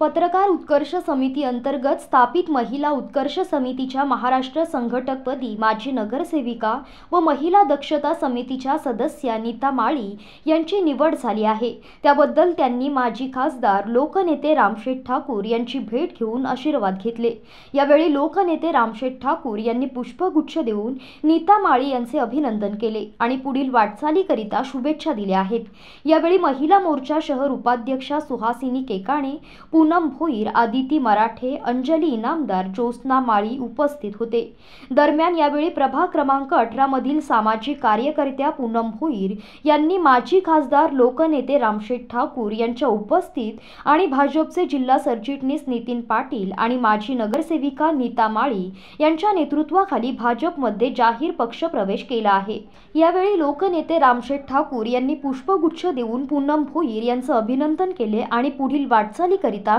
पत्रकार उत्कर्ष समिती अंतर्गत स्थापित महिला उत्कर्ष समितीच्या महाराष्ट्र संघटकपदी माजी नगरसेविका व महिला दक्षता समितीच्या सदस्या नीता माळी यांची निवड झाली आहे त्याबद्दल त्यांनी माजी खासदार लोकनेते रामशेठ ठाकूर यांची भेट घेऊन आशीर्वाद घेतले यावेळी लोकनेते रामशेठ ठाकूर यांनी पुष्पगुच्छ देऊन नीता माळी यांचे अभिनंदन केले आणि पुढील वाटचालीकरिता शुभेच्छा दिल्या आहेत यावेळी महिला मोर्चा शहर उपाध्यक्षा सुहासिनी केकाणे पूनम भोईर आदिती मराठे अंजली इनामदार ज्योत्स्ना माळी उपस्थित होते दरम्यान यावेळी प्रभाग क्रमांक अठरा मधील सामाजिक कार्यकर्त्या पूनम भोईर यांनी माजी खासदार लोकनेते रामशेठ ठाकूर यांच्या उपस्थित आणि भाजपचे जिल्हा सरचिटणीस नितीन पाटील आणि माजी नगरसेविका नीता माळी यांच्या नेतृत्वाखाली भाजपमध्ये जाहीर पक्ष प्रवेश केला आहे यावेळी लोकनेते रामशेठ ठाकूर यांनी पुष्पगुच्छ देऊन पूनम भोईर यांचं अभिनंदन केले आणि पुढील वाटचालीकरिता